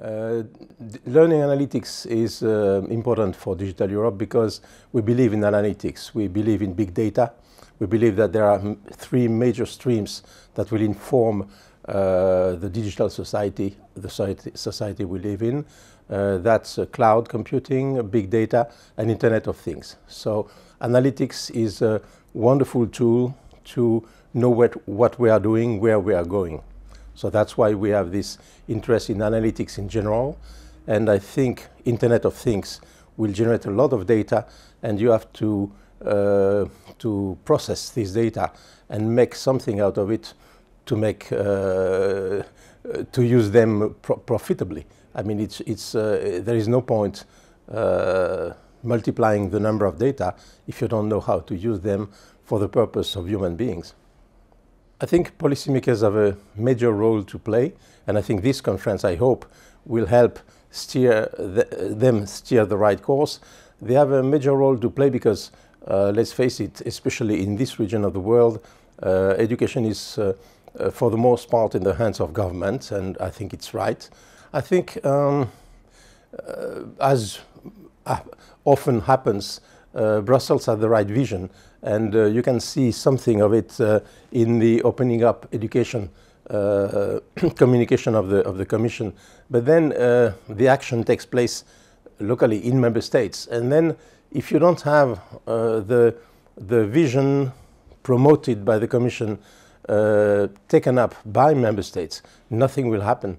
Uh, learning analytics is uh, important for Digital Europe because we believe in analytics, we believe in big data, we believe that there are three major streams that will inform uh, the digital society, the society, we live in. Uh, that's uh, cloud computing, big data, and Internet of Things. So analytics is a wonderful tool to know what, what we are doing, where we are going. So that's why we have this interest in analytics in general. And I think Internet of Things will generate a lot of data and you have to, uh, to process this data and make something out of it to make, uh, to use them pro profitably. I mean, it's, it's, uh, there is no point uh, multiplying the number of data if you don't know how to use them for the purpose of human beings. I think policymakers have a major role to play, and I think this conference, I hope, will help steer the, them steer the right course. They have a major role to play because, uh, let's face it, especially in this region of the world, uh, education is, uh, uh for the most part, in the hands of government, and I think it's right. I think, um, uh, as uh, often happens, uh, Brussels had the right vision, and uh, you can see something of it uh, in the opening up education communication of the, of the Commission. But then the action takes place locally in member states. And then if you don't have uh, the, the vision promoted by the Commission uh, taken up by member states, nothing will happen.